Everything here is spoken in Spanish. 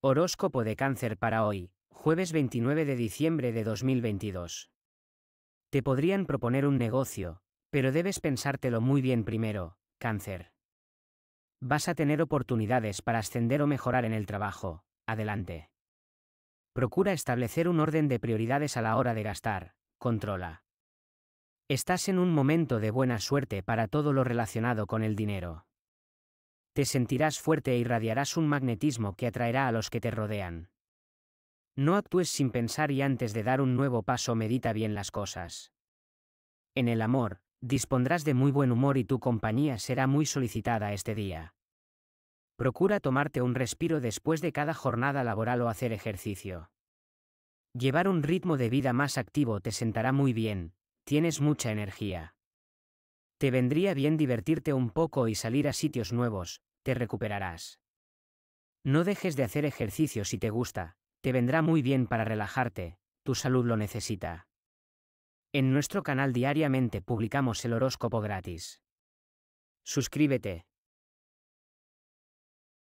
Horóscopo de cáncer para hoy, jueves 29 de diciembre de 2022. Te podrían proponer un negocio, pero debes pensártelo muy bien primero, cáncer. Vas a tener oportunidades para ascender o mejorar en el trabajo, adelante. Procura establecer un orden de prioridades a la hora de gastar, controla. Estás en un momento de buena suerte para todo lo relacionado con el dinero. Te sentirás fuerte e irradiarás un magnetismo que atraerá a los que te rodean. No actúes sin pensar y antes de dar un nuevo paso medita bien las cosas. En el amor, dispondrás de muy buen humor y tu compañía será muy solicitada este día. Procura tomarte un respiro después de cada jornada laboral o hacer ejercicio. Llevar un ritmo de vida más activo te sentará muy bien, tienes mucha energía. Te vendría bien divertirte un poco y salir a sitios nuevos, te recuperarás. No dejes de hacer ejercicio si te gusta, te vendrá muy bien para relajarte, tu salud lo necesita. En nuestro canal diariamente publicamos el horóscopo gratis. Suscríbete,